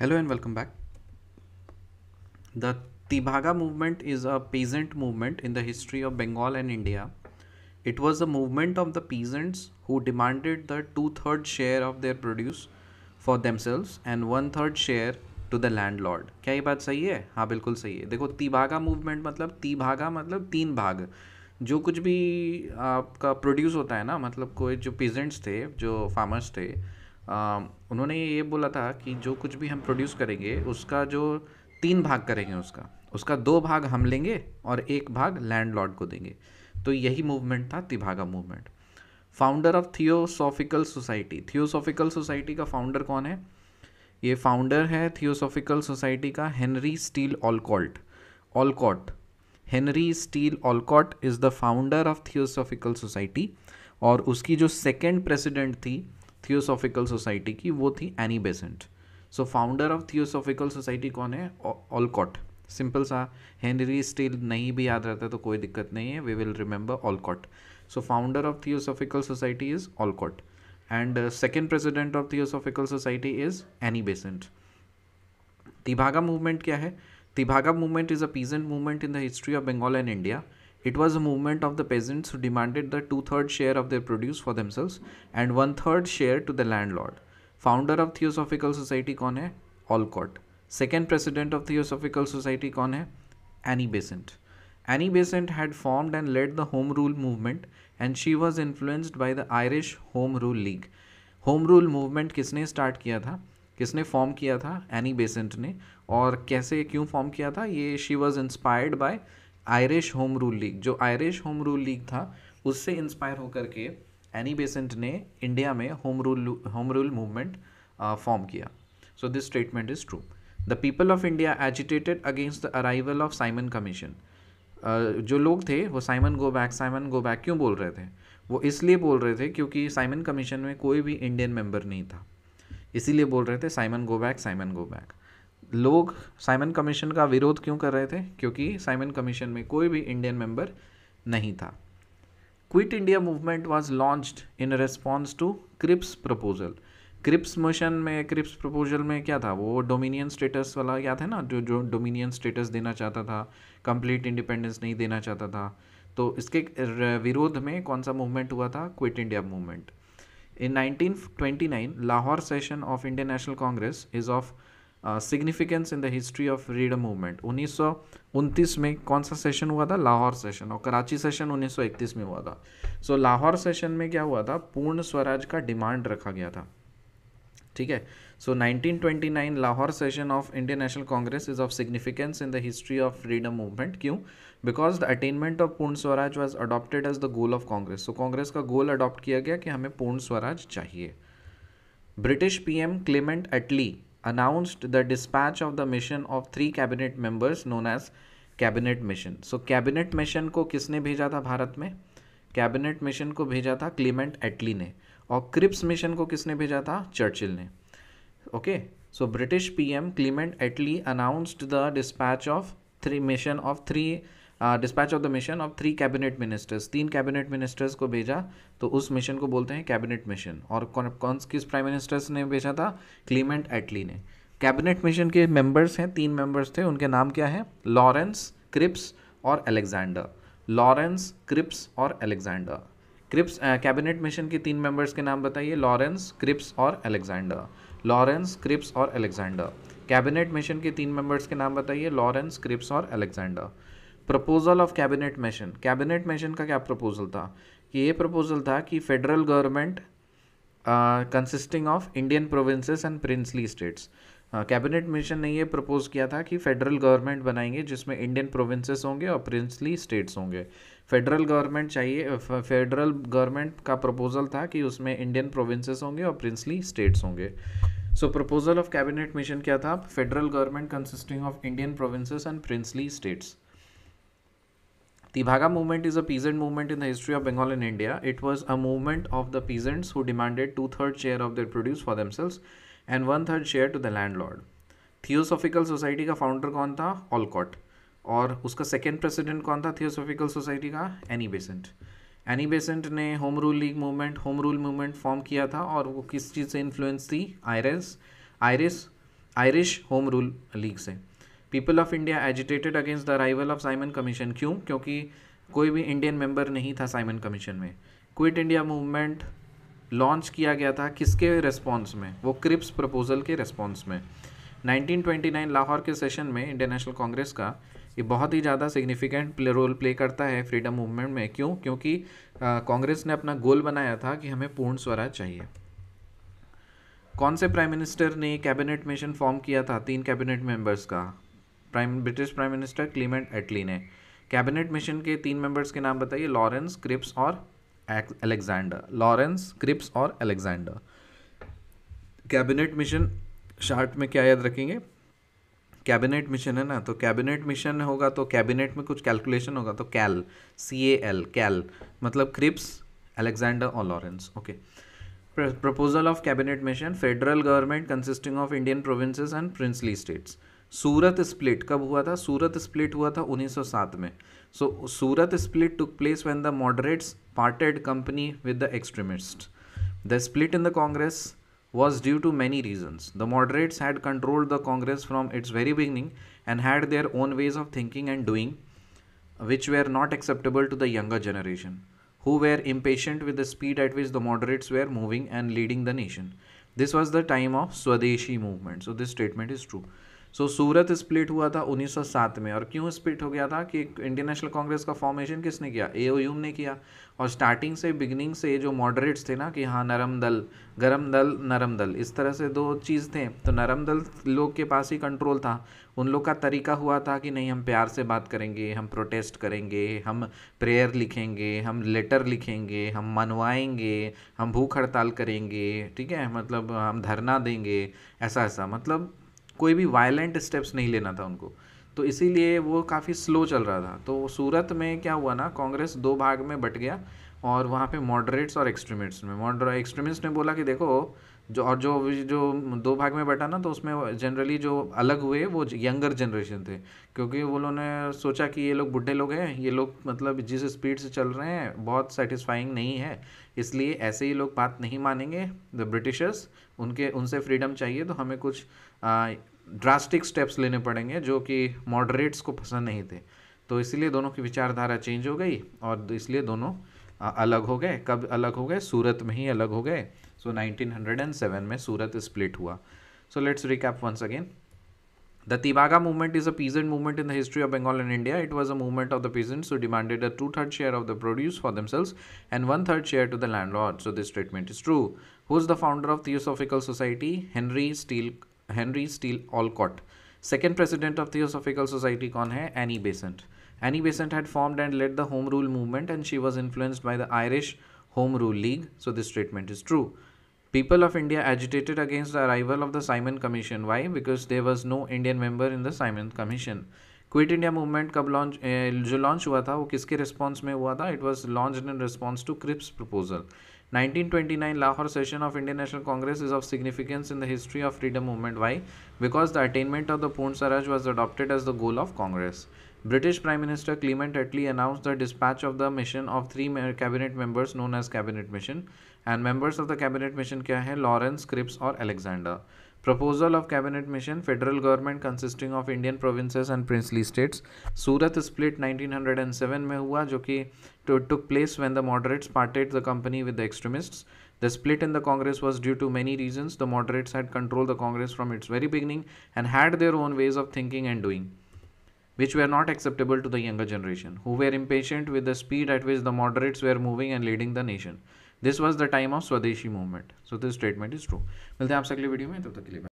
Hello and welcome back the Tebhaga movement is a peasant movement in the history of Bengal and India it was a movement of the peasants who demanded the two third share of their produce for them themselves and one third share to the landlord क्या ये बात सही है हाँ बिल्कुल सही है देखो तिभागा मूवमेंट मतलब तिभागा मतलब तीन भाग जो कुछ भी आपका प्रोड्यूस होता है ना मतलब कोई जो पीजेंट्स थे जो फार्मर्स थे उन्होंने ये बोला था कि जो कुछ भी हम प्रोड्यूस करेंगे उसका जो तीन भाग करेंगे उसका उसका दो भाग हम लेंगे और एक भाग लैंडलॉर्ड को देंगे तो यही मूवमेंट था Tebhaga movement founder of theosophical society theosophical society का फाउंडर कौन है ये फाउंडर है थियोसॉफिकल सोसाइटी का Henry Steel Olcott Olcott Henry Steel Olcott is the founder of theosophical society और उसकी जो सेकेंड प्रेसिडेंट थी थियोसॉफिकल सोसाइटी की वो थी Annie Besant so founder of theosophical society कौन है ऑलकॉट सिंपल सा हेनरी स्टील नहीं भी याद रहता तो कोई दिक्कत नहीं है we will remember Olcott so founder of theosophical society is Olcott and second president of theosophical society is Annie Besant Tebhaga movement क्या है Tebhaga movement is a peasant movement in the history of Bengal and India It was a movement of the peasants who demanded the two-thirds share of their produce for themselves and one-third share to the landlord. Founder of Theosophical Society kon hai? Alcott. Second president of Theosophical Society kon hai? Annie Besant. Annie Besant had formed and led the Home Rule movement and she was influenced by the Irish Home Rule League. Home Rule movement kisne start kiya tha? किसने form किया था any Besant ने और कैसे क्यों form किया था ये she was inspired by Irish Home Rule League जो आयरिश होम रूल लीग था उससे इंस्पायर होकर के एनी बेसेंट ने इंडिया में Home Rule Home Rule movement form किया so this statement is true the people of India agitated against the arrival of Simon Commission जो लोग थे वो Simon go back Simon go back क्यों बोल रहे थे वो इसलिए बोल रहे थे क्योंकि साइमन कमीशन में कोई भी इंडियन मेंबर नहीं था इसीलिए बोल रहे थे Simon go back Simon go back लोग साइमन कमीशन का विरोध क्यों कर रहे थे क्योंकि साइमन कमीशन में कोई भी इंडियन मेंबर नहीं था Quit India movement was launched in response to Cripps proposal Cripps motion में क्रिप्स प्रपोजल में क्या था वो डोमिनियन स्टेटस वाला याद है ना जो जो डोमिनियन स्टेटस देना चाहता था कंप्लीट इंडिपेंडेंस नहीं देना चाहता था तो इसके विरोध में कौन सा मूवमेंट हुआ था Quit India movement in 1929 Lahore session of Indian National Congress is of significance in the history of freedom movement उन्नीस में कौन सा सेशन हुआ था लाहौर सेशन और कराची सेशन उन्नीस में हुआ था सो so, लाहौर सेशन में क्या हुआ था पूर्ण स्वराज का डिमांड रखा गया था ठीक है so 1929 Lahore session of Indian National Congress is of significance in the history of freedom movement क्यों because the attainment of Purna Swaraj was adopted as the goal of Congress so Congress का गोल अडॉप्ट किया गया कि हमें पूर्ण स्वराज चाहिए British PM Clement Attlee announced the dispatch of the mission of three cabinet members known as Cabinet Mission so Cabinet Mission को किसने भेजा था भारत में कैबिनेट मिशन को भेजा था क्लीमेंट एटली ने और क्रिप्स मिशन को किसने भेजा था चर्चिल ने okay so British PM Clement Attlee announced the dispatch of three mission of three dispatch of the mission of three cabinet ministers तीन कैबिनेट मिनिस्टर्स को भेजा तो उस मिशन को बोलते हैं कैबिनेट मिशन और कौन कौन किस प्राइम मिनिस्टर्स ने भेजा था क्लीमेंट एटली ने कैबिनेट मिशन के मेंबर्स हैं तीन मेंबर्स थे उनके नाम क्या हैं लॉरेंस क्रिप्स और अलेक्जेंडर लॉरेंस क्रिप्स और अलेक्जेंडर क्रिप्स कैबिनेट मिशन के तीन मेंबर्स के नाम बताइए लॉरेंस क्रिप्स और अलेक्जेंडर लॉरेंस क्रिप्स और अलेक्जेंडर कैबिनेट मिशन के तीन मेंबर्स के नाम बताइए लॉरेंस क्रिप्स और Alexander proposal of cabinet Mission Cabinet Mission का क्या प्रपोजल था कि ये प्रपोजल था कि federal government consisting of Indian provinces and princely states Cabinet Mission ने ये प्रपोज किया था कि फेडरल गवर्नमेंट बनाएंगे जिसमें इंडियन प्रोविंसेस होंगे और प्रिंसली स्टेट्स होंगे फेडरल गवर्नमेंट चाहिए फेडरल uh, गवर्नमेंट का प्रपोजल था कि उसमें इंडियन प्रोविंसेस होंगे और प्रिंसली स्टेट्स होंगे so proposal of cabinet mission क्या था federal government consisting of Indian provinces and princely states The Bhaga movement is a peasant movement in the history of Bengal and India. It was a movement of the peasants who demanded two-thirds share of their produce for themselves and one-third share to the landlord. Theosophical society का founder कौन था Olcott और उसका second president कौन था Theosophical society का Annie Besant Annie Besant ने Home Rule League movement Home Rule movement form किया था और वो किस चीज़ से इन्फ्लुएंस थी Irish Irish Irish Home Rule League से people of India agitated against the arrival of Simon Commission क्यों क्योंकि कोई भी इंडियन मेंबर नहीं था साइमन कमीशन में क्विट इंडिया मूवमेंट लॉन्च किया गया था किसके रेस्पॉन्स में वो क्रिप्स प्रपोजल के रेस्पॉन्स में 1929 लाहौर के सेशन में इंडियन नेशनल कांग्रेस का ये बहुत ही ज़्यादा सिग्निफिकेंट रोल प्ले करता है फ्रीडम मूवमेंट में क्यों क्योंकि कांग्रेस ने अपना गोल बनाया था कि हमें पूर्ण स्वराज चाहिए कौन से प्राइम मिनिस्टर ने कैबिनेट मिशन फॉर्म किया था तीन कैबिनेट मेंबर्स का prime British prime minister Clement Attlee ने कैबिनेट मिशन के तीन मेंबर्स के नाम बताइए लॉरेंस क्रिप्स और अलेक्जेंडर लॉरेंस क्रिप्स और अलेक्जेंडर कैबिनेट मिशन शार्ट में क्या याद रखेंगे कैबिनेट मिशन है ना तो कैबिनेट मिशन होगा तो कैबिनेट में कुछ कैलकुलेशन होगा तो कैल सी ए एल कैल मतलब क्रिप्स अलेक्जेंडर और Lawrence okay proposal of cabinet Mission federal government consisting of Indian provinces and princely states Surat split कब हुआ था सूरत स्प्लिट हुआ था 1907 में so Surat split took place when the moderates parted company with the extremist the split in the Congress was due to many reasons the moderates had controlled the Congress from its very beginning and had their own ways of thinking and doing which were not acceptable to the younger generation who were impatient with the speed at which the moderates were moving and leading the nation this was the time of swadeshi movement so this statement is true so so, Surat split हुआ था 1907 में और क्यों split हो गया था कि Indian National Congress का फॉर्मेशन किसने किया ए ने किया और स्टार्टिंग से बिगनिंग से जो मॉडरेट्स थे ना कि हाँ नरम दल गरम दल नरम दल इस तरह से दो चीज़ थे तो नरम दल लोग के पास ही कंट्रोल था उन लोग का तरीका हुआ था कि नहीं हम प्यार से बात करेंगे हम प्रोटेस्ट करेंगे हम प्रेयर लिखेंगे हम लेटर लिखेंगे हम मनवाएंगे हम भूख हड़ताल करेंगे ठीक है मतलब हम धरना देंगे ऐसा ऐसा मतलब कोई भी वायलेंट स्टेप्स नहीं लेना था उनको तो इसीलिए वो काफ़ी स्लो चल रहा था तो सूरत में क्या हुआ ना कांग्रेस दो भाग में बट गया और वहाँ पे मॉडरेट्स और एक्सट्रीमिस्ट में मॉडर एक्सट्रीमिस्ट ने बोला कि देखो जो और जो जो दो भाग में बैठा ना तो उसमें जनरली जो अलग हुए वो यंगर जनरेशन थे क्योंकि वो लोगों ने सोचा कि ये लोग बूढ़े लोग हैं ये लोग मतलब जिस स्पीड से चल रहे हैं बहुत सेटिस्फाइंग नहीं है इसलिए ऐसे ही लोग बात नहीं मानेंगे द ब्रिटिशर्स उनके उनसे फ्रीडम चाहिए तो हमें कुछ ड्रास्टिक स्टेप्स लेने पड़ेंगे जो कि मॉडरेट्स को पसंद नहीं थे तो इसलिए दोनों की विचारधारा चेंज हो गई और इसलिए दोनों अलग हो गए कब अलग हो गए सूरत में ही अलग हो गए so, 1907 में सूरत स्प्लिट हुआ let's recap once again. The Tibaga movement is a peasant movement in the history of Bengal and India. It was a movement of the peasants who demanded a two-third share of the produce for themselves and one-third share to the landlord. So this statement is true. Who is the founder of Theosophical Society? Henry Steel Henry Steele Olcott. Second president of Theosophical Society कौन है? Annie Besant. Annie Besant had formed and led the Home Rule movement and she was influenced by the Irish Home Rule League. So this statement is true people of India agitated against the arrival of the Simon Commission. Why? Because there was no Indian member in the Simon Commission. Quit India movement कब launch जो launch हुआ था वो किसके response में हुआ था it was launch in response to Cripps proposal 1929 Lahore session of Indian National Congress is of significance in the history of freedom movement why because the attainment of the Purna Swaraj was adopted as the goal of Congress British Prime Minister Clement Attlee announced the dispatch of the mission of three cabinet members known as cabinet mission and members of the cabinet mission kya hai Lawrence Cripps or Alexander proposal of cabinet mission federal government consisting of Indian provinces and princely states Surat split 1907 में हुआ जो कि took place when the moderates parted the company with the extremists the split in the Congress was due to many reasons the moderates had controlled the Congress from its very beginning and had their own ways of thinking and doing which were not acceptable to the younger generation, who were impatient with the speed at which the moderates were moving and leading the nation. This was the time of Swadeshi movement. So this statement is true. मिलते हैं आपसे अगले video में तब तक के लिए